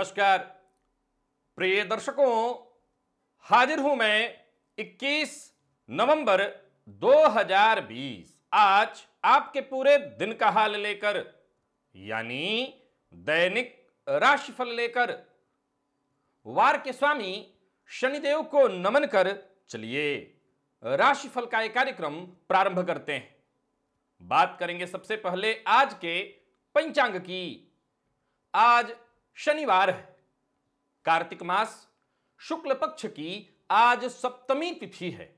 नमस्कार प्रिय दर्शकों हाजिर हूं मैं 21 नवंबर 2020 आज आपके पूरे दिन का हाल लेकर यानी दैनिक राशिफल लेकर वार के स्वामी शनिदेव को नमन कर चलिए राशिफल का एक कार्यक्रम प्रारंभ करते हैं बात करेंगे सबसे पहले आज के पंचांग की आज शनिवार है कार्तिक मास शुक्ल पक्ष की आज सप्तमी तिथि है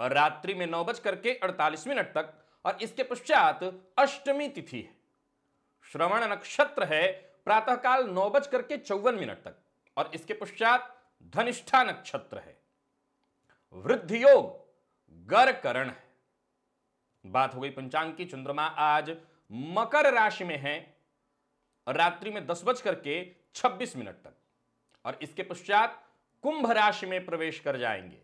और रात्रि में नौ बज करके अड़तालीस मिनट तक और इसके पश्चात अष्टमी तिथि है श्रवण नक्षत्र है प्रातःकाल नौ बज करके चौवन मिनट तक और इसके पश्चात धनिष्ठा नक्षत्र है वृद्धि योग गर करण है बात हो गई पंचांग की चंद्रमा आज मकर राशि में है रात्रि में दस बज करके छब्बीस मिनट तक और इसके पश्चात कुंभ राशि में प्रवेश कर जाएंगे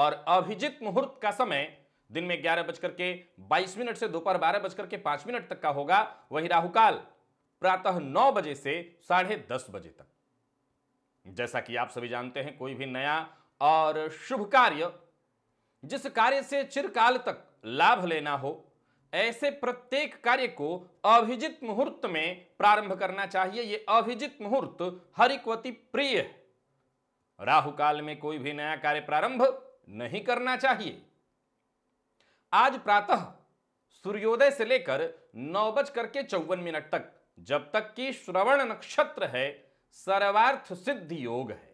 और अभिजित मुहूर्त का समय दिन में ग्यारह बजकर के बाईस मिनट से दोपहर बारह बजकर के पांच मिनट तक का होगा वही राहुकाल प्रातः नौ बजे से साढ़े दस बजे तक जैसा कि आप सभी जानते हैं कोई भी नया और शुभ कार्य जिस कार्य से चिरकाल तक लाभ लेना हो ऐसे प्रत्येक कार्य को अभिजित मुहूर्त में प्रारंभ करना चाहिए ये अभिजित मुहूर्त हरिकवती प्रिय है राहु काल में कोई भी नया कार्य प्रारंभ नहीं करना चाहिए आज प्रातः सूर्योदय से लेकर नौ बज करके चौवन मिनट तक जब तक कि श्रवण नक्षत्र है सर्वार्थ सिद्धि योग है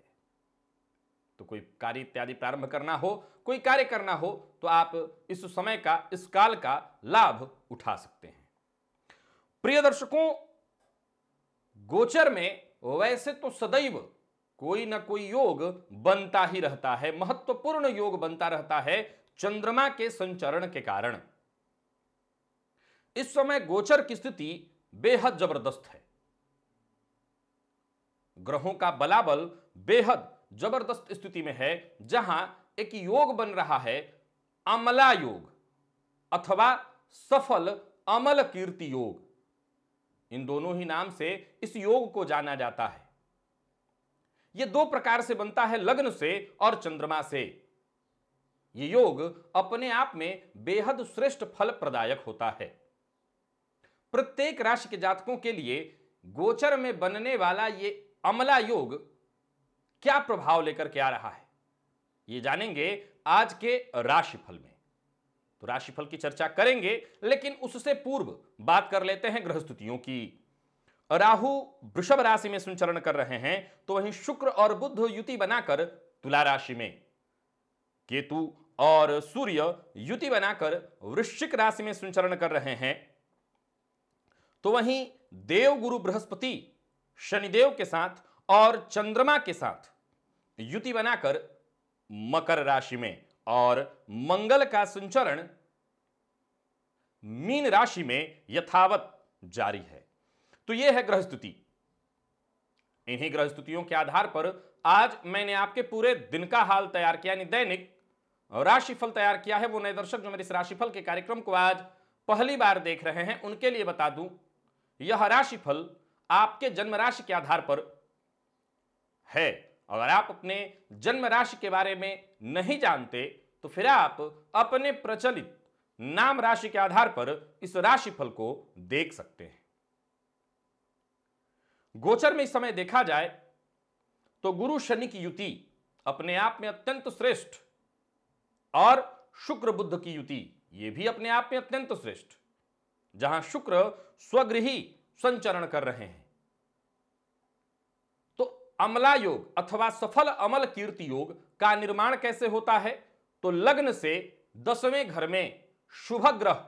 तो कोई कार्य इत्यादि प्रारंभ करना हो कोई कार्य करना हो तो आप इस समय का इस काल का लाभ उठा सकते हैं प्रिय दर्शकों गोचर में वैसे तो सदैव कोई ना कोई योग बनता ही रहता है महत्वपूर्ण योग बनता रहता है चंद्रमा के संचरण के कारण इस समय गोचर की स्थिति बेहद जबरदस्त है ग्रहों का बलाबल बेहद जबरदस्त स्थिति में है जहां एक योग बन रहा है अमला योग अथवा सफल अमल कीर्ति योग इन दोनों ही नाम से इस योग को जाना जाता है यह दो प्रकार से बनता है लग्न से और चंद्रमा से ये योग अपने आप में बेहद श्रेष्ठ फल प्रदायक होता है प्रत्येक राशि के जातकों के लिए गोचर में बनने वाला ये अमला योग क्या प्रभाव लेकर के आ रहा है ये जानेंगे आज के राशिफल में तो राशिफल की चर्चा करेंगे लेकिन उससे पूर्व बात कर लेते हैं ग्रह की राहु वृषभ राशि में संचरण कर रहे हैं तो वहीं शुक्र और बुद्ध युति बनाकर तुला राशि में केतु और सूर्य युति बनाकर वृश्चिक राशि में संचरण कर रहे हैं तो वहीं देव गुरु बृहस्पति शनिदेव के साथ और चंद्रमा के साथ युति बनाकर मकर राशि में और मंगल का संचरण मीन राशि में यथावत जारी है तो यह है ग्रह स्तुति इन्हीं ग्रह स्तुतियों के आधार पर आज मैंने आपके पूरे दिन का हाल तैयार किया यानी दैनिक राशिफल तैयार किया है वो नए दर्शक जो मेरे इस राशिफल के कार्यक्रम को आज पहली बार देख रहे हैं उनके लिए बता दूं यह राशिफल आपके जन्म राशि के आधार पर है अगर आप अपने जन्म राशि के बारे में नहीं जानते तो फिर आप अपने प्रचलित नाम राशि के आधार पर इस राशिफल को देख सकते हैं गोचर में इस समय देखा जाए तो गुरु शनि की युति अपने आप में अत्यंत श्रेष्ठ और शुक्र बुद्ध की युति ये भी अपने आप में अत्यंत श्रेष्ठ जहां शुक्र स्वगृही संचरण कर रहे हैं अमला योग अथवा सफल अमल कीर्ति योग का निर्माण कैसे होता है तो लग्न से दसवें घर में शुभ ग्रह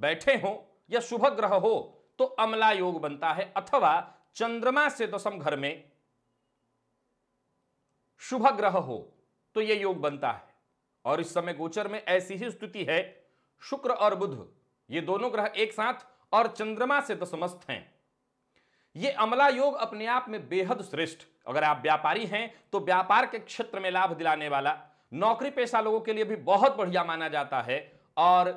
बैठे हो या शुभ ग्रह हो तो अमला योग बनता है अथवा चंद्रमा से दसम घर में शुभ ग्रह हो तो यह योग बनता है और इस समय गोचर में ऐसी ही स्थिति है शुक्र और बुध ये दोनों ग्रह एक साथ और चंद्रमा से दसमस्थ हैं ये अमला योग अपने आप में बेहद श्रेष्ठ अगर आप व्यापारी हैं तो व्यापार के क्षेत्र में लाभ दिलाने वाला नौकरी पेशा लोगों के लिए भी बहुत बढ़िया माना जाता है और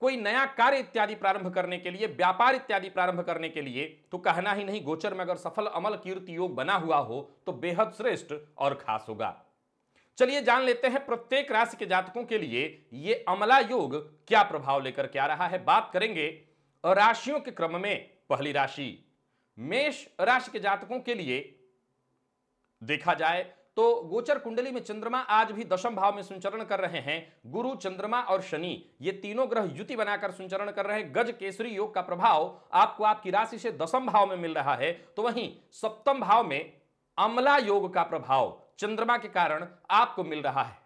कोई नया कार्य इत्यादि प्रारंभ करने के लिए व्यापार इत्यादि प्रारंभ करने के लिए तो कहना ही नहीं गोचर में अगर सफल अमल कीर्ति योग बना हुआ हो तो बेहद श्रेष्ठ और खास होगा चलिए जान लेते हैं प्रत्येक राशि के जातकों के लिए ये अमला योग क्या प्रभाव लेकर के आ रहा है बात करेंगे राशियों के क्रम में पहली राशि मेष राशि के जातकों के लिए देखा जाए तो गोचर कुंडली में चंद्रमा आज भी दशम भाव में संचरण कर रहे हैं गुरु चंद्रमा और शनि ये तीनों ग्रह युति बनाकर संचरण कर रहे हैं गज केसरी योग का प्रभाव आपको आपकी राशि से दशम भाव में मिल रहा है तो वहीं सप्तम भाव में अमला योग का प्रभाव चंद्रमा के कारण आपको मिल रहा है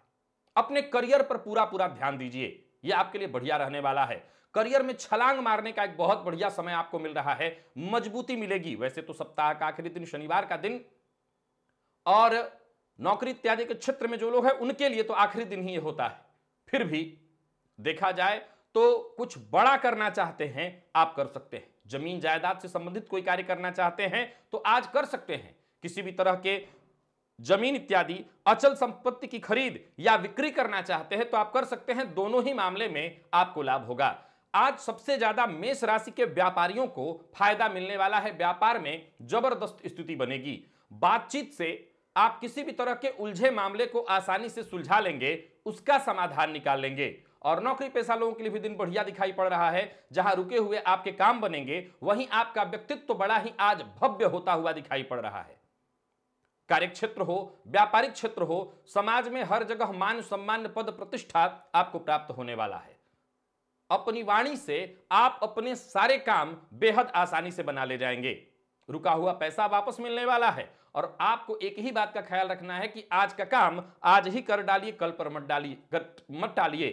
अपने करियर पर पूरा पूरा ध्यान दीजिए यह आपके लिए बढ़िया रहने वाला है करियर में छलांग मारने का एक बहुत बढ़िया समय आपको मिल रहा है मजबूती मिलेगी वैसे तो सप्ताह का आखिरी दिन शनिवार का दिन और नौकरी इत्यादि के क्षेत्र में जो लोग हैं उनके लिए तो आखिरी दिन ही ये होता है फिर भी देखा जाए तो कुछ बड़ा करना चाहते हैं आप कर सकते हैं जमीन जायदाद से संबंधित कोई कार्य करना चाहते हैं तो आज कर सकते हैं किसी भी तरह के जमीन इत्यादि अचल संपत्ति की खरीद या बिक्री करना चाहते हैं तो आप कर सकते हैं दोनों ही मामले में आपको लाभ होगा आज सबसे ज्यादा मेष राशि के व्यापारियों को फायदा मिलने वाला है व्यापार में जबरदस्त स्थिति बनेगी बातचीत से आप किसी भी तरह के उलझे मामले को आसानी से सुलझा लेंगे उसका समाधान निकाल लेंगे और नौकरी पेशा लोगों के लिए भी दिन बढ़िया दिखाई पड़ रहा है जहां रुके हुए आपके काम बनेंगे वहीं आपका व्यक्तित्व तो बड़ा ही आज भव्य होता हुआ दिखाई पड़ रहा है कार्यक्षेत्र हो व्यापारिक क्षेत्र हो समाज में हर जगह मान सम्मान पद प्रतिष्ठा आपको प्राप्त होने वाला है अपनी वाणी से आप अपने सारे काम बेहद आसानी से बना ले जाएंगे रुका हुआ पैसा वापस मिलने वाला है और आपको एक ही बात का ख्याल रखना है कि आज का काम आज ही कर डालिए कल पर मत डालिए मत डालिए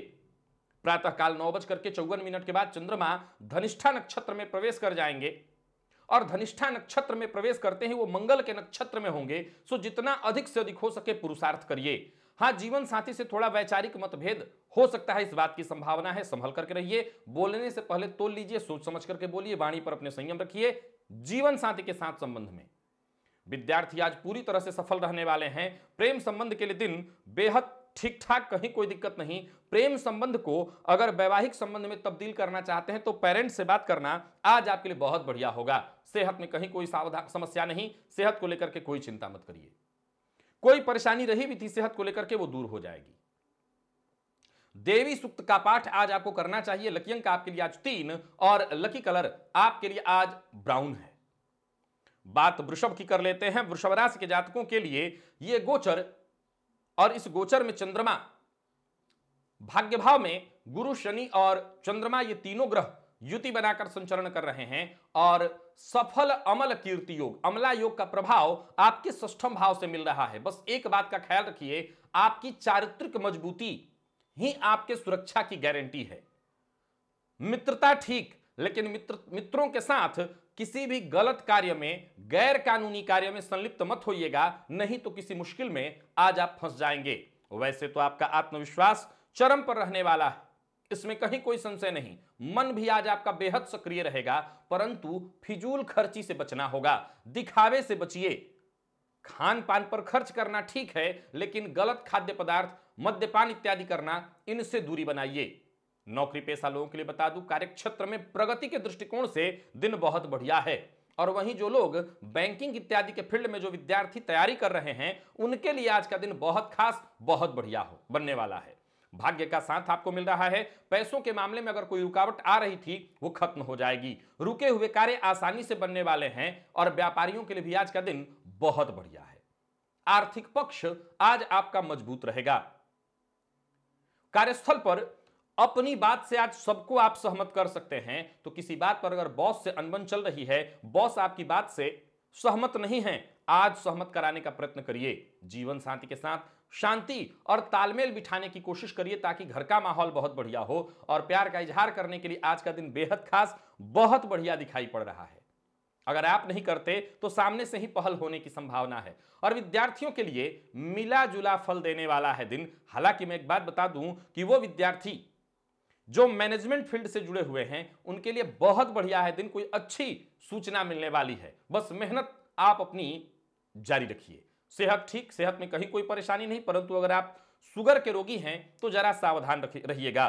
प्रातःकाल नौ बज करके चौवन मिनट के बाद चंद्रमा धनिष्ठा नक्षत्र में प्रवेश कर जाएंगे और धनिष्ठा नक्षत्र में प्रवेश करते ही वो मंगल के नक्षत्र में होंगे सो जितना अधिक से अधिक हो सके पुरुषार्थ करिए हाँ जीवन साथी से थोड़ा वैचारिक मतभेद हो सकता है इस बात की संभावना है संभल करके रहिए बोलने से पहले तोल लीजिए सोच समझ करके बोलिए वाणी पर अपने संयम रखिए जीवन साथी के साथ संबंध में विद्यार्थी आज पूरी तरह से सफल रहने वाले हैं प्रेम संबंध के लिए दिन बेहद ठीक ठाक कहीं कोई दिक्कत नहीं प्रेम संबंध को अगर वैवाहिक संबंध में तब्दील करना चाहते हैं तो पेरेंट्स से बात करना आज आपके लिए बहुत बढ़िया होगा सेहत में कहीं कोई सावधान समस्या नहीं सेहत को लेकर के कोई चिंता मत करिए कोई परेशानी रही भी थी सेहत को लेकर के वो दूर हो जाएगी देवी सूक्त का पाठ आज आपको करना चाहिए लकी अंक आपके लिए आज तीन और लकी कलर आपके लिए आज ब्राउन है बात वृषभ की कर लेते हैं वृषभ राशि के जातकों के लिए यह गोचर और इस गोचर में चंद्रमा भाग्य भाव में गुरु शनि और चंद्रमा ये तीनों ग्रह युति बनाकर संचरण कर रहे हैं और सफल अमल कीर्ति योग अमला योग का प्रभाव आपके सष्टम भाव से मिल रहा है बस एक बात का ख्याल रखिए आपकी चारित्रिक मजबूती ही आपके सुरक्षा की गारंटी है मित्रता ठीक लेकिन मित्र मित्रों के साथ किसी भी गलत कार्य में गैर कानूनी कार्य में संलिप्त मत होइएगा नहीं तो किसी मुश्किल में आज आप फंस जाएंगे वैसे तो आपका आत्मविश्वास चरम पर रहने वाला है इसमें कहीं कोई संशय नहीं मन भी आज आपका बेहद सक्रिय रहेगा परंतु फिजूल खर्ची से बचना होगा दिखावे से बचिए खान पान पर खर्च करना ठीक है लेकिन गलत खाद्य पदार्थ मद्यपान इत्यादि करना इनसे दूरी बनाइए नौकरी पेशा लोगों के लिए बता दूं कार्यक्षेत्र में प्रगति के दृष्टिकोण से दिन बहुत बढ़िया है और वहीं जो लोग बैंकिंग इत्यादि के फील्ड में जो विद्यार्थी तैयारी कर रहे हैं उनके लिए आज का दिन बहुत खास बहुत बढ़िया हो बनने वाला है भाग्य का साथ आपको मिल रहा है पैसों के मामले में अगर कोई रुकावट आ रही थी वो खत्म हो जाएगी रुके हुए कार्य आसानी से बनने वाले हैं और व्यापारियों के लिए भी आज का दिन बहुत बढ़िया है आर्थिक पक्ष आज आपका मजबूत रहेगा कार्यस्थल पर अपनी बात से आज सबको आप सहमत कर सकते हैं तो किसी बात पर अगर बॉस से अनबन चल रही है बॉस आपकी बात से सहमत नहीं है आज सहमत कराने का प्रयत्न करिए जीवन शांति के साथ शांति और तालमेल बिठाने की कोशिश करिए ताकि घर का माहौल बहुत बढ़िया हो और प्यार का इजहार करने के लिए आज का दिन बेहद खास बहुत बढ़िया दिखाई पड़ रहा है अगर आप नहीं करते तो सामने से ही पहल होने की संभावना है और विद्यार्थियों के लिए मिला जुला फल देने वाला है दिन हालांकि मैं एक बात बता दूं कि वो विद्यार्थी जो मैनेजमेंट फील्ड से जुड़े हुए हैं उनके लिए बहुत बढ़िया है दिन कोई अच्छी सूचना मिलने वाली है बस मेहनत आप अपनी जारी रखिए सेहत ठीक सेहत में कहीं कोई परेशानी नहीं परंतु अगर आप शुगर के रोगी हैं तो जरा सावधान रहिएगा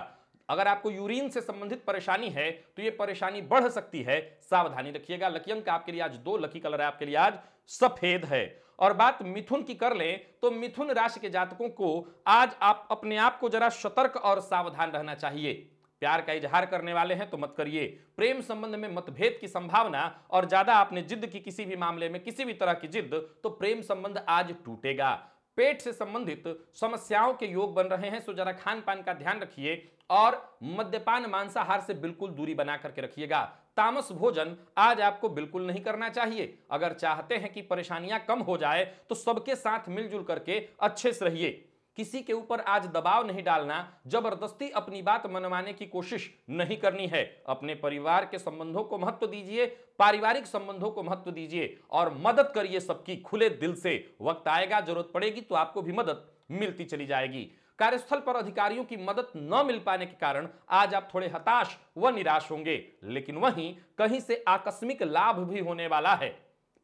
अगर आपको यूरिन से संबंधित परेशानी है तो ये परेशानी बढ़ सकती है सावधानी रखिएगा लकी अंक आपके लिए आज दो लकी कलर है आपके लिए आज सफेद है और बात मिथुन की कर लें तो मिथुन राशि के जातकों को आज आप अपने आप को जरा सतर्क और सावधान रहना चाहिए प्यार का इजहार करने वाले हैं तो मत करिए प्रेम संबंध में मतभेद की संभावना और ज्यादा आपने जिद की किसी भी मामले में किसी भी तरह की जिद तो प्रेम संबंध आज टूटेगा पेट से संबंधित समस्याओं के योग बन रहे हैं सो जरा खान पान का ध्यान रखिए और मद्यपान मांसाहार से बिल्कुल दूरी बना करके रखिएगा तामस भोजन आज आपको बिल्कुल नहीं करना चाहिए अगर चाहते हैं कि परेशानियां कम हो जाए तो सबके साथ मिलजुल करके अच्छे से रहिए किसी के ऊपर आज दबाव नहीं डालना जबरदस्ती अपनी बात मनवाने की कोशिश नहीं करनी है अपने परिवार के संबंधों को महत्व दीजिए पारिवारिक संबंधों को महत्व दीजिए और मदद करिए सबकी खुले दिल से वक्त आएगा जरूरत पड़ेगी तो आपको भी मदद मिलती चली जाएगी कार्यस्थल पर अधिकारियों की मदद न मिल पाने के कारण आज आप थोड़े हताश व निराश होंगे लेकिन वहीं कहीं से आकस्मिक लाभ भी होने वाला है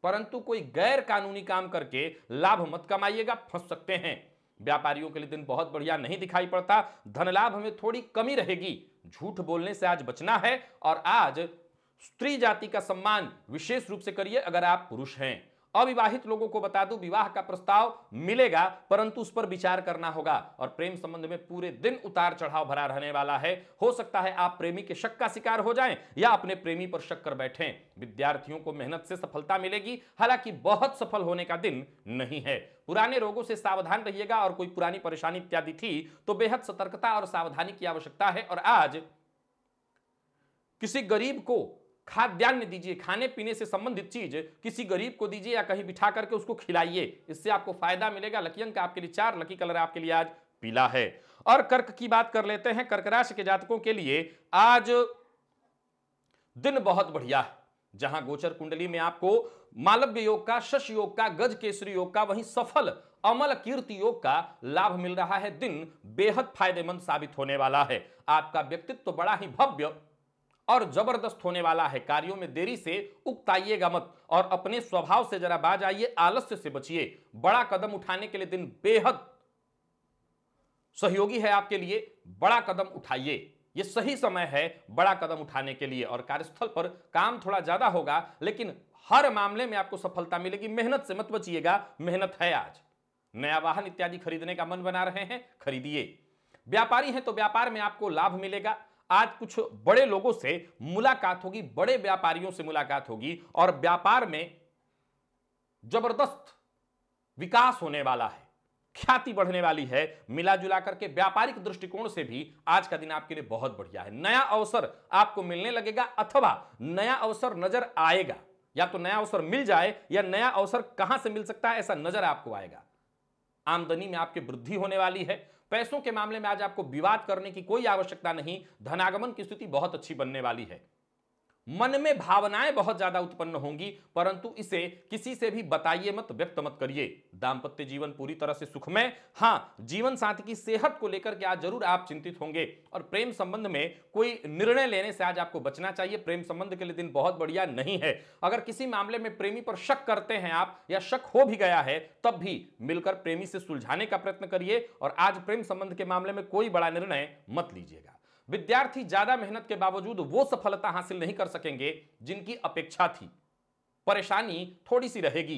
परंतु कोई गैर कानूनी काम करके लाभ मत कमाइएगा फंस सकते हैं व्यापारियों के लिए दिन बहुत बढ़िया नहीं दिखाई पड़ता धन लाभ में थोड़ी कमी रहेगी झूठ बोलने से आज बचना है और आज स्त्री जाति का सम्मान विशेष रूप से करिए अगर आप पुरुष हैं अविवाहित लोगों को बता दूं विवाह का प्रस्ताव मिलेगा परंतु उस पर विचार करना होगा और प्रेम संबंध में पूरे दिन उतार चढ़ाव भरा रहने वाला है हो सकता है आप प्रेमी के शक का शिकार हो जाएं या अपने प्रेमी पर शक कर बैठें विद्यार्थियों को मेहनत से सफलता मिलेगी हालांकि बहुत सफल होने का दिन नहीं है पुराने रोगों से सावधान रहिएगा और कोई पुरानी परेशानी इत्यादि थी तो बेहद सतर्कता और सावधानी की आवश्यकता है और आज किसी गरीब को खाद्यान्न दीजिए खाने पीने से संबंधित चीज किसी गरीब को दीजिए या कहीं बिठा करके उसको खिलाइए इससे आपको फायदा मिलेगा लकी अंक आपके लिए चार लकी कलर आपके लिए आज पीला है और कर्क की बात कर लेते हैं कर्क राशि के जातकों के लिए आज दिन बहुत बढ़िया है जहां गोचर कुंडली में आपको मालव्य योग का शश योग का गज केसरी योग का वहीं सफल अमल कीर्ति योग का लाभ मिल रहा है दिन बेहद फायदेमंद साबित होने वाला है आपका व्यक्तित्व तो बड़ा ही भव्य और जबरदस्त होने वाला है कार्यों में देरी से उकताइएगा मत और अपने स्वभाव से जरा बाज आइए आलस्य से बचिए बड़ा कदम उठाने के लिए दिन बेहद सहयोगी है आपके लिए बड़ा कदम उठाइए ये सही समय है बड़ा कदम उठाने के लिए और कार्यस्थल पर काम थोड़ा ज्यादा होगा लेकिन हर मामले में आपको सफलता मिलेगी मेहनत से मत बचिएगा मेहनत है आज नया वाहन इत्यादि खरीदने का मन बना रहे हैं खरीदिए व्यापारी हैं तो व्यापार में आपको लाभ मिलेगा आज कुछ बड़े लोगों से मुलाकात होगी बड़े व्यापारियों से मुलाकात होगी और व्यापार में जबरदस्त विकास होने वाला है ख्याति बढ़ने वाली है मिला जुला करके व्यापारिक दृष्टिकोण से भी आज का दिन आपके लिए बहुत बढ़िया है नया अवसर आपको मिलने लगेगा अथवा नया अवसर नजर आएगा या तो नया अवसर मिल जाए या नया अवसर कहां से मिल सकता है ऐसा नजर आपको आएगा आमदनी में आपकी वृद्धि होने वाली है पैसों के मामले में आज आपको विवाद करने की कोई आवश्यकता नहीं धनागमन की स्थिति बहुत अच्छी बनने वाली है मन में भावनाएं बहुत ज्यादा उत्पन्न होंगी परंतु इसे किसी से भी बताइए मत व्यक्त मत करिए दाम्पत्य जीवन पूरी तरह से सुखमय हाँ जीवन साथी की सेहत को लेकर के आज जरूर आप चिंतित होंगे और प्रेम संबंध में कोई निर्णय लेने से आज आपको बचना चाहिए प्रेम संबंध के लिए दिन बहुत बढ़िया नहीं है अगर किसी मामले में प्रेमी पर शक करते हैं आप या शक हो भी गया है तब भी मिलकर प्रेमी से सुलझाने का प्रयत्न करिए और आज प्रेम संबंध के मामले में कोई बड़ा निर्णय मत लीजिएगा विद्यार्थी ज्यादा मेहनत के बावजूद वो सफलता हासिल नहीं कर सकेंगे जिनकी अपेक्षा थी परेशानी थोड़ी सी रहेगी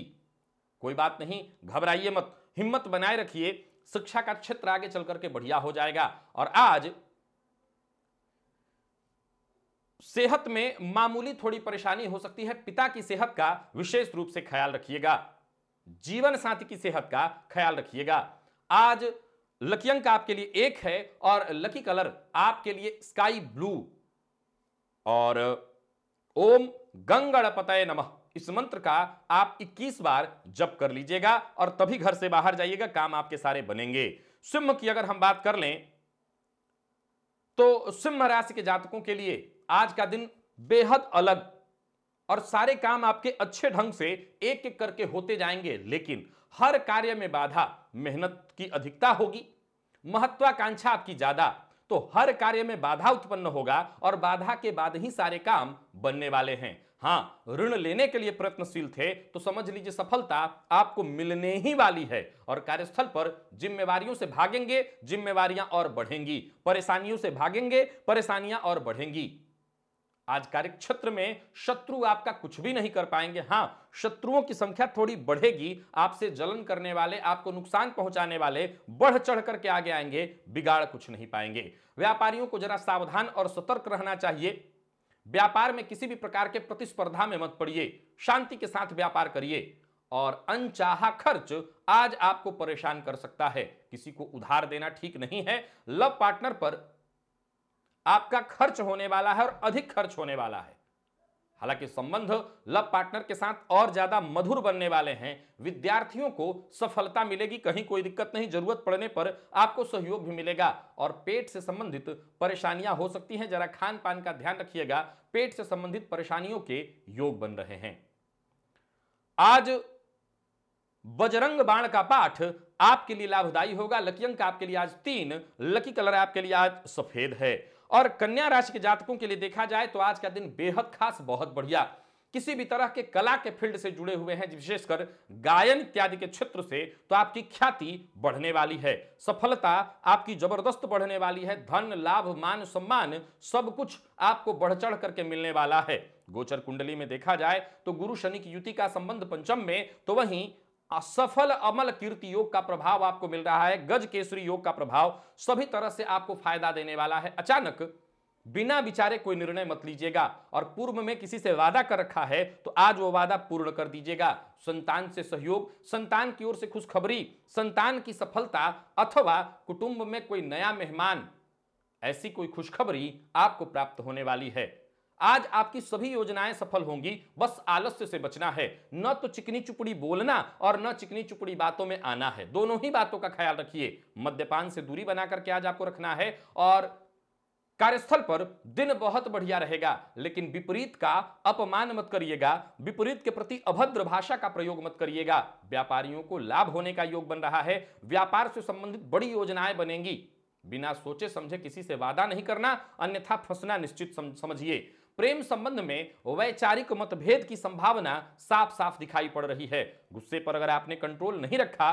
कोई बात नहीं घबराइए मत हिम्मत बनाए रखिए शिक्षा का क्षेत्र आगे चल करके बढ़िया हो जाएगा और आज सेहत में मामूली थोड़ी परेशानी हो सकती है पिता की सेहत का विशेष रूप से ख्याल रखिएगा जीवन साथी की सेहत का ख्याल रखिएगा आज लकी अंक आपके लिए एक है और लकी कलर आपके लिए स्काई ब्लू और ओम गंगणपतय नमः इस मंत्र का आप 21 बार जप कर लीजिएगा और तभी घर से बाहर जाइएगा काम आपके सारे बनेंगे सिंह की अगर हम बात कर लें तो सिंह राशि के जातकों के लिए आज का दिन बेहद अलग और सारे काम आपके अच्छे ढंग से एक एक करके होते जाएंगे लेकिन हर कार्य में बाधा मेहनत की अधिकता होगी महत्वाकांक्षा आपकी ज्यादा तो हर कार्य में बाधा उत्पन्न होगा और बाधा के बाद ही सारे काम बनने वाले हैं हाँ ऋण लेने के लिए प्रयत्नशील थे तो समझ लीजिए सफलता आपको मिलने ही वाली है और कार्यस्थल पर जिम्मेवारियों से भागेंगे जिम्मेवारियां और बढ़ेंगी परेशानियों से भागेंगे परेशानियां और बढ़ेंगी आज कार्यक्षेत्र में शत्रु आपका कुछ भी नहीं कर पाएंगे हाँ शत्रुओं की संख्या थोड़ी बढ़ेगी आपसे जलन करने वाले आपको नुकसान पहुंचाने वाले बढ़ चढ़ करके आगे आएंगे बिगाड़ कुछ नहीं पाएंगे व्यापारियों को जरा सावधान और सतर्क रहना चाहिए व्यापार में किसी भी प्रकार के प्रतिस्पर्धा में मत पड़िए शांति के साथ व्यापार करिए और अनचाहा खर्च आज आपको परेशान कर सकता है किसी को उधार देना ठीक नहीं है लव पार्टनर पर आपका खर्च होने वाला है और अधिक खर्च होने वाला है हालांकि संबंध लव पार्टनर के साथ और ज्यादा मधुर बनने वाले हैं विद्यार्थियों को सफलता मिलेगी कहीं कोई दिक्कत नहीं जरूरत पड़ने पर आपको सहयोग भी मिलेगा और पेट से संबंधित परेशानियां हो सकती हैं जरा खान पान का ध्यान रखिएगा पेट से संबंधित परेशानियों के योग बन रहे हैं आज बजरंग बाण का पाठ आपके लिए लाभदायी होगा लकी अंक आपके लिए आज तीन लकी कलर आपके लिए आज सफेद है और कन्या राशि के जातकों के लिए देखा जाए तो आज का दिन बेहद खास बहुत बढ़िया किसी भी तरह के कला के फील्ड से जुड़े हुए हैं विशेषकर गायन इत्यादि के क्षेत्र से तो आपकी ख्याति बढ़ने वाली है सफलता आपकी जबरदस्त बढ़ने वाली है धन लाभ मान सम्मान सब कुछ आपको बढ़ चढ़ करके मिलने वाला है गोचर कुंडली में देखा जाए तो गुरु शनि की युति का संबंध पंचम में तो वहीं असफल अमल कीर्ति योग का प्रभाव आपको मिल रहा है गज केसरी योग का प्रभाव सभी तरह से आपको फायदा देने वाला है अचानक बिना विचारे कोई निर्णय मत लीजिएगा और पूर्व में किसी से वादा कर रखा है तो आज वो वादा पूर्ण कर दीजिएगा संतान से सहयोग संतान की ओर से खुशखबरी संतान की सफलता अथवा कुटुंब में कोई नया मेहमान ऐसी कोई खुशखबरी आपको प्राप्त होने वाली है आज आपकी सभी योजनाएं सफल होंगी बस आलस्य से बचना है न तो चिकनी चुपड़ी बोलना और न चिकनी चुपड़ी बातों में आना है दोनों ही बातों का ख्याल रखिए मद्यपान से दूरी बना करके आज आपको रखना है और कार्यस्थल पर दिन बहुत बढ़िया रहेगा लेकिन विपरीत का अपमान मत करिएगा विपरीत के प्रति अभद्र भाषा का प्रयोग मत करिएगा व्यापारियों को लाभ होने का योग बन रहा है व्यापार से संबंधित बड़ी योजनाएं बनेंगी बिना सोचे समझे किसी से वादा नहीं करना अन्यथा फंसना निश्चित समझिए प्रेम संबंध में वैचारिक मतभेद की संभावना साफ साफ दिखाई पड़ रही है गुस्से पर अगर आपने कंट्रोल नहीं रखा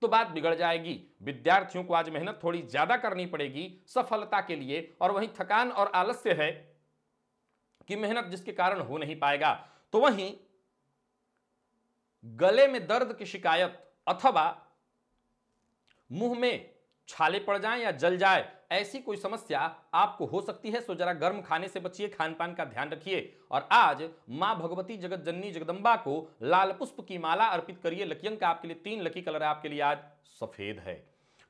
तो बात बिगड़ जाएगी विद्यार्थियों को आज मेहनत थोड़ी ज्यादा करनी पड़ेगी सफलता के लिए और वहीं थकान और आलस्य है कि मेहनत जिसके कारण हो नहीं पाएगा तो वहीं गले में दर्द की शिकायत अथवा मुंह में छाले पड़ जाए या जल जाए ऐसी कोई समस्या आपको हो सकती है सो जरा गर्म खाने से बचिए खान पान का ध्यान रखिए और आज माँ भगवती जगत जननी जगदम्बा को लाल पुष्प की माला अर्पित करिए लकी अंक आपके लिए तीन लकी कलर आपके लिए आज सफेद है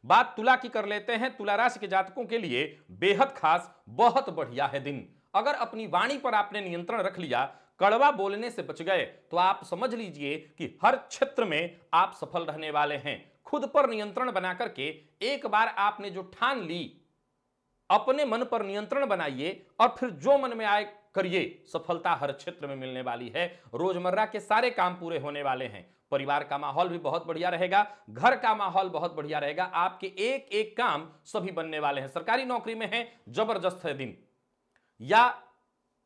बात तुला की कर लेते हैं तुला राशि के जातकों के लिए बेहद खास बहुत बढ़िया है दिन अगर अपनी वाणी पर आपने नियंत्रण रख लिया कड़वा बोलने से बच गए तो आप समझ लीजिए कि हर क्षेत्र में आप सफल रहने वाले हैं खुद पर नियंत्रण बना करके एक बार आपने जो ठान ली अपने मन पर नियंत्रण बनाइए और फिर जो मन में आए करिए सफलता हर क्षेत्र में मिलने वाली है रोजमर्रा के सारे काम पूरे होने वाले हैं परिवार का माहौल भी बहुत बढ़िया रहेगा घर का माहौल बहुत बढ़िया रहेगा आपके एक एक काम सभी बनने वाले हैं सरकारी नौकरी में है जबरदस्त है दिन या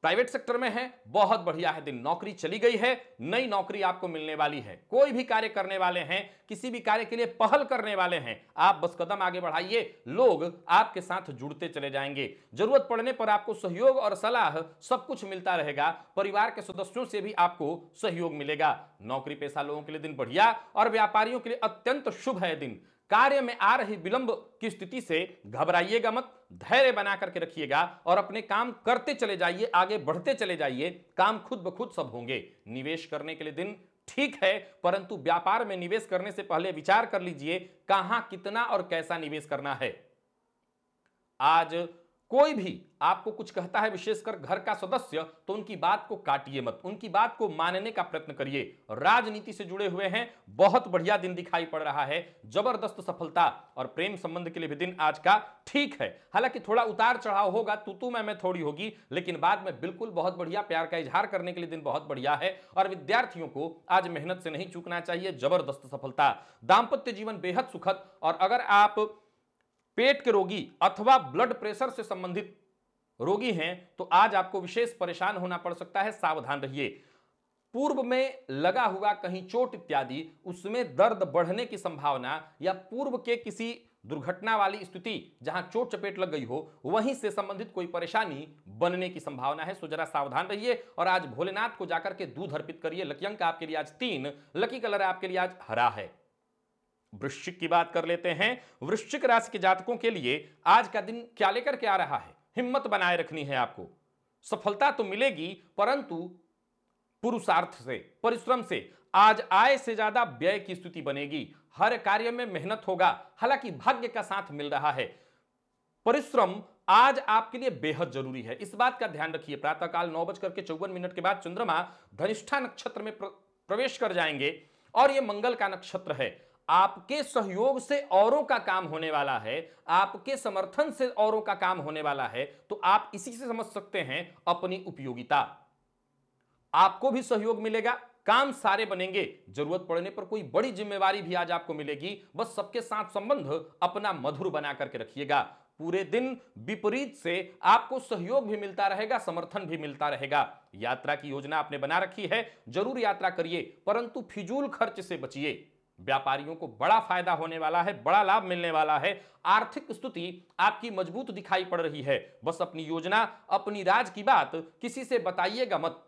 प्राइवेट सेक्टर में है बहुत बढ़िया है दिन नौकरी चली गई है नई नौकरी आपको मिलने वाली है कोई भी कार्य करने वाले हैं किसी भी कार्य के लिए पहल करने वाले हैं आप बस कदम आगे बढ़ाइए लोग आपके साथ जुड़ते चले जाएंगे जरूरत पड़ने पर आपको सहयोग और सलाह सब कुछ मिलता रहेगा परिवार के सदस्यों से भी आपको सहयोग मिलेगा नौकरी पेशा लोगों के लिए दिन बढ़िया और व्यापारियों के लिए अत्यंत शुभ है दिन कार्य में आ रही विलंब की स्थिति से घबराइएगा मत धैर्य बना करके रखिएगा और अपने काम करते चले जाइए आगे बढ़ते चले जाइए काम खुद ब खुद सब होंगे निवेश करने के लिए दिन ठीक है परंतु व्यापार में निवेश करने से पहले विचार कर लीजिए कहां कितना और कैसा निवेश करना है आज कोई भी आपको कुछ कहता है विशेषकर घर का सदस्य तो उनकी बात को काटिए मत उनकी बात को मानने का प्रयत्न करिए राजनीति से जुड़े हुए हैं बहुत बढ़िया दिन दिखाई पड़ रहा है जबरदस्त सफलता और प्रेम संबंध के लिए भी दिन आज का ठीक है हालांकि थोड़ा उतार चढ़ाव होगा तू तू मैं मैं थोड़ी होगी लेकिन बाद में बिल्कुल बहुत बढ़िया प्यार का इजहार करने के लिए दिन बहुत बढ़िया है और विद्यार्थियों को आज मेहनत से नहीं चूकना चाहिए जबरदस्त सफलता दाम्पत्य जीवन बेहद सुखद और अगर आप पेट के रोगी अथवा ब्लड प्रेशर से संबंधित रोगी हैं तो आज आपको विशेष परेशान होना पड़ सकता है सावधान रहिए पूर्व में लगा हुआ कहीं चोट इत्यादि उसमें दर्द बढ़ने की संभावना या पूर्व के किसी दुर्घटना वाली स्थिति जहां चोट चपेट लग गई हो वहीं से संबंधित कोई परेशानी बनने की संभावना है सो जरा सावधान रहिए और आज भोलेनाथ को जाकर के दूध अर्पित करिए लकी अंक आपके लिए आज तीन लकी कलर आपके लिए आज हरा है वृश्चिक की बात कर लेते हैं वृश्चिक राशि के जातकों के लिए आज का दिन क्या लेकर के आ रहा है हिम्मत बनाए रखनी है आपको सफलता तो मिलेगी परंतु पुरुषार्थ से परिश्रम से आज आय से ज्यादा व्यय की स्थिति बनेगी हर कार्य में मेहनत होगा हालांकि भाग्य का साथ मिल रहा है परिश्रम आज आपके लिए बेहद जरूरी है इस बात का ध्यान रखिए प्रातःकाल नौ बजकर के चौवन मिनट के बाद चंद्रमा धनिष्ठा नक्षत्र में प्रवेश कर जाएंगे और यह मंगल का नक्षत्र है आपके सहयोग से औरों का काम होने वाला है आपके समर्थन से औरों का काम होने वाला है तो आप इसी से समझ सकते हैं अपनी उपयोगिता आपको भी सहयोग मिलेगा काम सारे बनेंगे जरूरत पड़ने पर कोई बड़ी जिम्मेवारी भी आज आपको मिलेगी बस सबके साथ संबंध अपना मधुर बना करके रखिएगा पूरे दिन विपरीत से आपको सहयोग भी मिलता रहेगा समर्थन भी मिलता रहेगा यात्रा की योजना आपने बना रखी है जरूर यात्रा करिए परंतु फिजूल खर्च से बचिए व्यापारियों को बड़ा फायदा होने वाला है बड़ा लाभ मिलने वाला है आर्थिक स्थिति आपकी मजबूत दिखाई पड़ रही है बस अपनी योजना अपनी राज की बात किसी से बताइएगा मत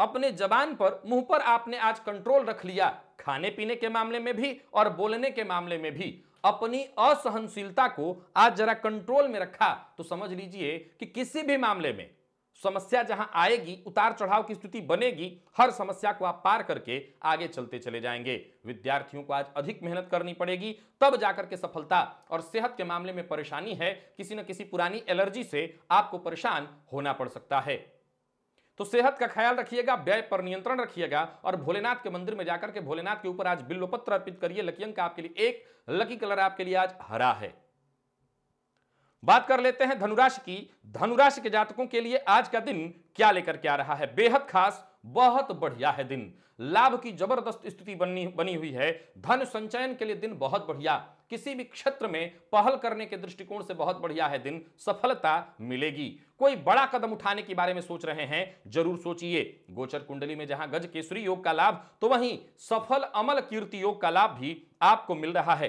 अपने जबान पर मुंह पर आपने आज कंट्रोल रख लिया खाने पीने के मामले में भी और बोलने के मामले में भी अपनी असहनशीलता को आज जरा कंट्रोल में रखा तो समझ लीजिए कि किसी भी मामले में समस्या जहां आएगी उतार चढ़ाव की स्थिति बनेगी हर समस्या को आप पार करके आगे चलते चले जाएंगे विद्यार्थियों को आज अधिक मेहनत करनी पड़ेगी तब जाकर के सफलता और सेहत के मामले में परेशानी है किसी न किसी पुरानी एलर्जी से आपको परेशान होना पड़ सकता है तो सेहत का ख्याल रखिएगा व्यय पर नियंत्रण रखिएगा और भोलेनाथ के मंदिर में जाकर के भोलेनाथ के ऊपर आज बिल्वपत्र अर्पित करिए लकी अंक आपके लिए एक लकी कलर आपके लिए आज हरा है बात कर लेते हैं धनुराशि की धनुराशि के जातकों के लिए आज का दिन क्या लेकर के आ रहा है बेहद खास बहुत बढ़िया है दिन लाभ की जबरदस्त स्थिति बनी बनी हुई है धन संचयन के लिए दिन बहुत बढ़िया किसी भी क्षेत्र में पहल करने के दृष्टिकोण से बहुत बढ़िया है दिन सफलता मिलेगी कोई बड़ा कदम उठाने के बारे में सोच रहे हैं जरूर सोचिए गोचर कुंडली में जहां गज केसरी योग का लाभ तो वहीं सफल अमल कीर्ति योग का लाभ भी आपको मिल रहा है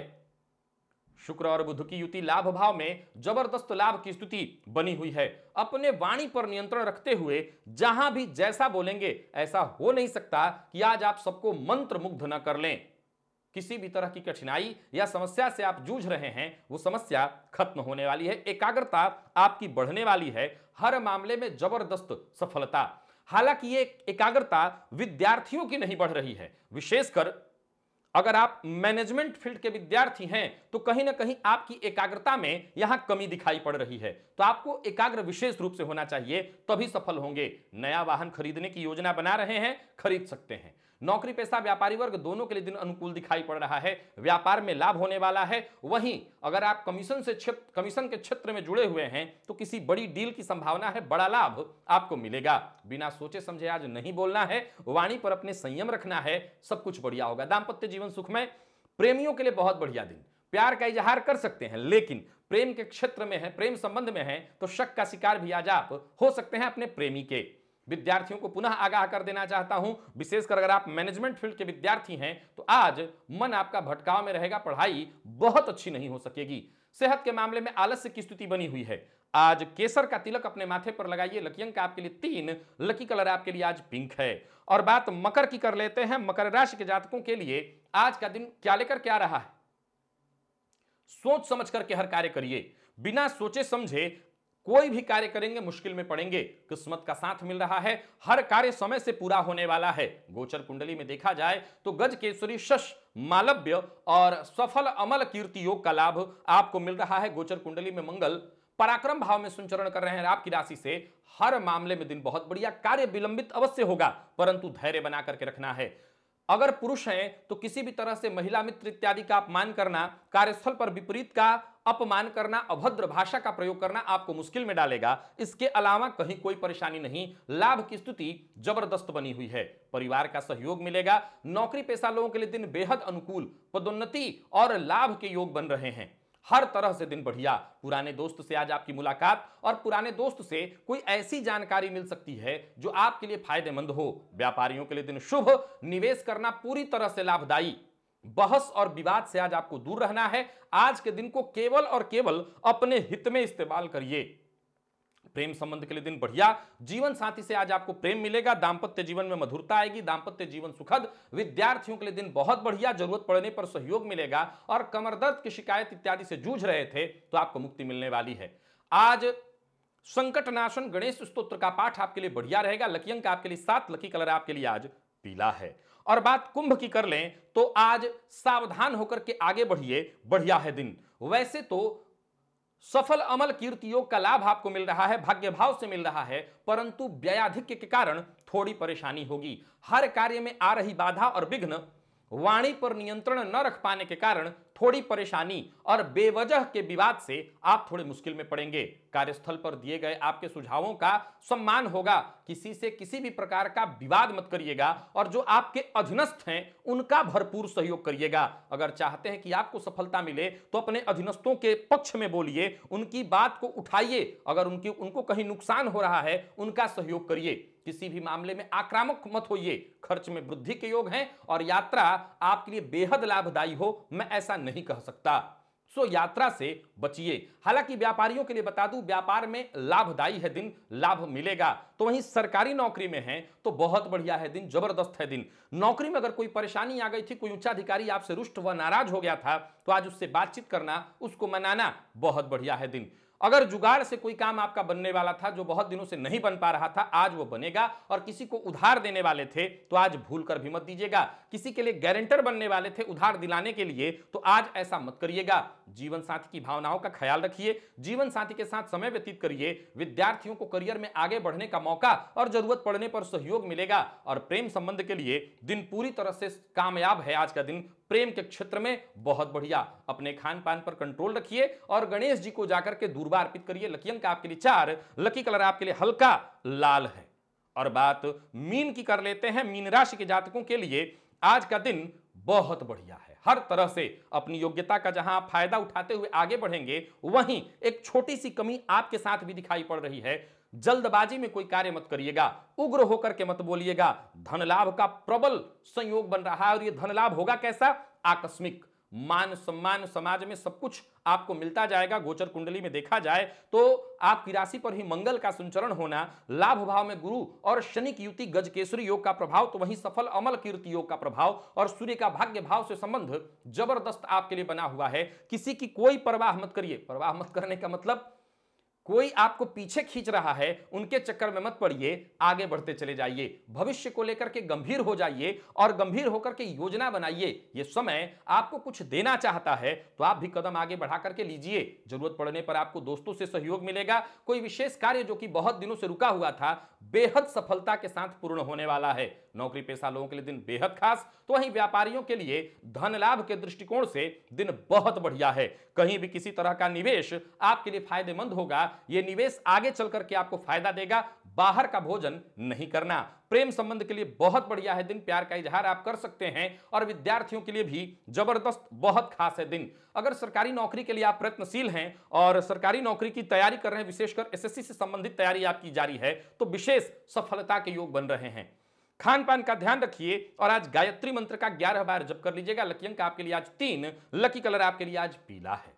शुक्र और बुध की युति लाभ भाव में जबरदस्त लाभ की स्तुति बनी हुई है अपने वाणी पर नियंत्रण रखते हुए जहां भी जैसा बोलेंगे ऐसा हो नहीं सकता कि आज आप सबको मंत्र मुग्ध न कर लें किसी भी तरह की कठिनाई या समस्या से आप जूझ रहे हैं वो समस्या खत्म होने वाली है एकाग्रता आपकी बढ़ने वाली है हर मामले में जबरदस्त सफलता हालांकि ये एकाग्रता विद्यार्थियों की नहीं बढ़ रही है विशेषकर अगर आप मैनेजमेंट फील्ड के विद्यार्थी हैं तो कहीं ना कहीं आपकी एकाग्रता में यहां कमी दिखाई पड़ रही है तो आपको एकाग्र विशेष रूप से होना चाहिए तभी सफल होंगे नया वाहन खरीदने की योजना बना रहे हैं खरीद सकते हैं नौकरी पेशा व्यापारी वर्ग दोनों के लिए दिन अनुकूल दिखाई पड़ रहा है व्यापार में लाभ होने वाला है वहीं अगर आप कमीशन से कमीशन के क्षेत्र में जुड़े हुए हैं तो किसी बड़ी डील की संभावना है बड़ा लाभ आपको मिलेगा बिना सोचे समझे आज नहीं बोलना है वाणी पर अपने संयम रखना है सब कुछ बढ़िया होगा दाम्पत्य जीवन सुखमय प्रेमियों के लिए बहुत बढ़िया दिन प्यार का इजहार कर सकते हैं लेकिन प्रेम के क्षेत्र में है प्रेम संबंध में है तो शक का शिकार भी आज आप हो सकते हैं अपने प्रेमी के विद्यार्थियों को पुनः आगाह कर देना चाहता हूं विशेषकर अगर आप मैनेजमेंट फील्ड के विद्यार्थी हैं तो आज मन आपका भटकाव में रहेगा पढ़ाई बहुत अच्छी नहीं हो सकेगी सेहत के मामले में आलस्य की स्थिति बनी हुई है आज केसर का तिलक अपने माथे पर लगाइए लकी अंक आपके लिए तीन लकी कलर आपके लिए आज पिंक है और बात मकर की कर लेते हैं मकर राशि के जातकों के लिए आज का दिन क्या लेकर क्या रहा है सोच समझ करके हर कार्य करिए बिना सोचे समझे कोई भी कार्य करेंगे मुश्किल में पड़ेंगे किस्मत का साथ मिल रहा है हर कार्य समय से पूरा होने वाला है गोचर कुंडली में देखा जाए तो गज केसरी शश मालव्य और सफल अमल कीर्ति योग का लाभ आपको मिल रहा है गोचर कुंडली में मंगल पराक्रम भाव में संचरण कर रहे हैं आपकी राशि से हर मामले में दिन बहुत बढ़िया कार्य विलंबित अवश्य होगा परंतु धैर्य बना करके रखना है अगर पुरुष हैं तो किसी भी तरह से महिला मित्र इत्यादि का अपमान करना कार्यस्थल पर विपरीत का अपमान करना अभद्र भाषा का प्रयोग करना आपको मुश्किल में डालेगा इसके अलावा कहीं कोई परेशानी नहीं लाभ की स्थिति जबरदस्त बनी हुई है परिवार का सहयोग मिलेगा नौकरी पेशा लोगों के लिए दिन बेहद अनुकूल पदोन्नति और लाभ के योग बन रहे हैं हर तरह से दिन बढ़िया पुराने दोस्त से आज आपकी मुलाकात और पुराने दोस्त से कोई ऐसी जानकारी मिल सकती है जो आपके लिए फायदेमंद हो व्यापारियों के लिए दिन शुभ निवेश करना पूरी तरह से लाभदायी बहस और विवाद से आज आपको दूर रहना है आज के दिन को केवल और केवल अपने हित में इस्तेमाल करिए प्रेम संबंध के लिए दिन बढ़िया जीवन साथी से आज आपको प्रेम मिलेगा दाम्पत्य जीवन में मधुरता आएगी दाम्पत्य जीवन सुखद विद्यार्थियों के लिए दिन बहुत बढ़िया जरूरत पड़ने पर सहयोग मिलेगा और कमर दर्द की शिकायत इत्यादि से जूझ रहे थे तो आपको मुक्ति मिलने वाली है आज संकटनाशन गणेश स्त्रोत्र का पाठ आपके लिए बढ़िया रहेगा लकी अंक आपके लिए सात लकी कलर आपके लिए आज पीला है और बात कुंभ की कर लें तो आज सावधान होकर के आगे बढ़िए बढ़िया है दिन वैसे तो सफल अमल कीर्तियों का लाभ आपको मिल रहा है भाग्य भाव से मिल रहा है परंतु व्ययाधिक्य के कारण थोड़ी परेशानी होगी हर कार्य में आ रही बाधा और विघ्न वाणी पर नियंत्रण न रख पाने के कारण थोड़ी परेशानी और बेवजह के विवाद से आप थोड़े मुश्किल में पड़ेंगे कार्यस्थल पर दिए गए आपके सुझावों का सम्मान होगा किसी से किसी भी प्रकार का विवाद मत करिएगा और जो आपके अधीनस्थ हैं उनका भरपूर सहयोग करिएगा अगर चाहते हैं कि आपको सफलता मिले तो अपने अधीनस्थों के पक्ष में बोलिए उनकी बात को उठाइए अगर उनकी उनको कहीं नुकसान हो रहा है उनका सहयोग करिए किसी भी मामले में आक्रामक मत होइए खर्च में वृद्धि के योग हैं और यात्रा आपके लिए बेहद लाभदायी हो मैं ऐसा नहीं कह सकता सो यात्रा से बचिए हालांकि व्यापारियों के लिए बता दूं व्यापार में लाभदायी है दिन लाभ मिलेगा तो वहीं सरकारी नौकरी में है तो बहुत बढ़िया है दिन जबरदस्त है दिन नौकरी में अगर कोई परेशानी आ गई थी कोई उच्चाधिकारी आपसे रुष्ट व नाराज हो गया था तो आज उससे बातचीत करना उसको मनाना बहुत बढ़िया है दिन अगर जुगाड़ से कोई काम आपका बनने वाला था जो बहुत दिनों से नहीं बन पा रहा था आज वो बनेगा और किसी को उधार देने वाले थे तो आज भूल कर भी मत दीजिएगा किसी के लिए गारंटर बनने वाले थे उधार दिलाने के लिए तो आज ऐसा मत करिएगा जीवन साथी की भावनाओं का ख्याल रखिए जीवन साथी के साथ समय व्यतीत करिए विद्यार्थियों को करियर में आगे बढ़ने का मौका और जरूरत पड़ने पर सहयोग मिलेगा और प्रेम संबंध के लिए दिन पूरी तरह से कामयाब है आज का दिन प्रेम के क्षेत्र में बहुत बढ़िया अपने खान पान पर कंट्रोल रखिए और गणेश जी को जाकर के दूरबा अर्पित करिए लकी अंक आपके लिए चार लकी कलर आपके लिए हल्का लाल है और बात मीन की कर लेते हैं मीन राशि के जातकों के लिए आज का दिन बहुत बढ़िया है हर तरह से अपनी योग्यता का जहां फायदा उठाते हुए आगे बढ़ेंगे वहीं एक छोटी सी कमी आपके साथ भी दिखाई पड़ रही है जल्दबाजी में कोई कार्य मत करिएगा उग्र होकर के मत बोलिएगा धन लाभ का प्रबल संयोग बन रहा है और ये धन लाभ होगा कैसा आकस्मिक मान सम्मान समाज में सब कुछ आपको मिलता जाएगा गोचर कुंडली में देखा जाए तो आपकी राशि पर ही मंगल का संचरण होना लाभ भाव में गुरु और शनि की युति गज केसरी योग का प्रभाव तो वहीं सफल अमल कीर्ति योग का प्रभाव और सूर्य का भाग्य भाव से संबंध जबरदस्त आपके लिए बना हुआ है किसी की कोई परवाह मत करिए परवाह मत करने का मतलब कोई आपको पीछे खींच रहा है उनके चक्कर में मत पड़िए आगे बढ़ते चले जाइए भविष्य को लेकर के गंभीर हो जाइए और गंभीर होकर के योजना बनाइए ये समय आपको कुछ देना चाहता है तो आप भी कदम आगे बढ़ा करके लीजिए जरूरत पड़ने पर आपको दोस्तों से सहयोग मिलेगा कोई विशेष कार्य जो कि बहुत दिनों से रुका हुआ था बेहद सफलता के साथ पूर्ण होने वाला है नौकरी पेशा लोगों के लिए दिन बेहद खास तो वहीं व्यापारियों के लिए धन लाभ के दृष्टिकोण से दिन बहुत बढ़िया है कहीं भी किसी तरह का निवेश आपके लिए फायदेमंद होगा यह निवेश आगे चल करके आपको फायदा देगा बाहर का भोजन नहीं करना प्रेम संबंध के लिए बहुत बढ़िया है दिन प्यार का इजहार आप कर सकते हैं और विद्यार्थियों के लिए भी जबरदस्त बहुत खास है दिन अगर सरकारी नौकरी के लिए आप प्रयत्नशील हैं और सरकारी नौकरी की तैयारी कर रहे हैं विशेषकर एसएससी से संबंधित तैयारी आपकी जारी है तो विशेष सफलता के योग बन रहे हैं खान पान का ध्यान रखिए और आज गायत्री मंत्र का ग्यारह बार जब कर लीजिएगा लकी अंक आपके लिए आज तीन लकी कलर आपके लिए आज पीला है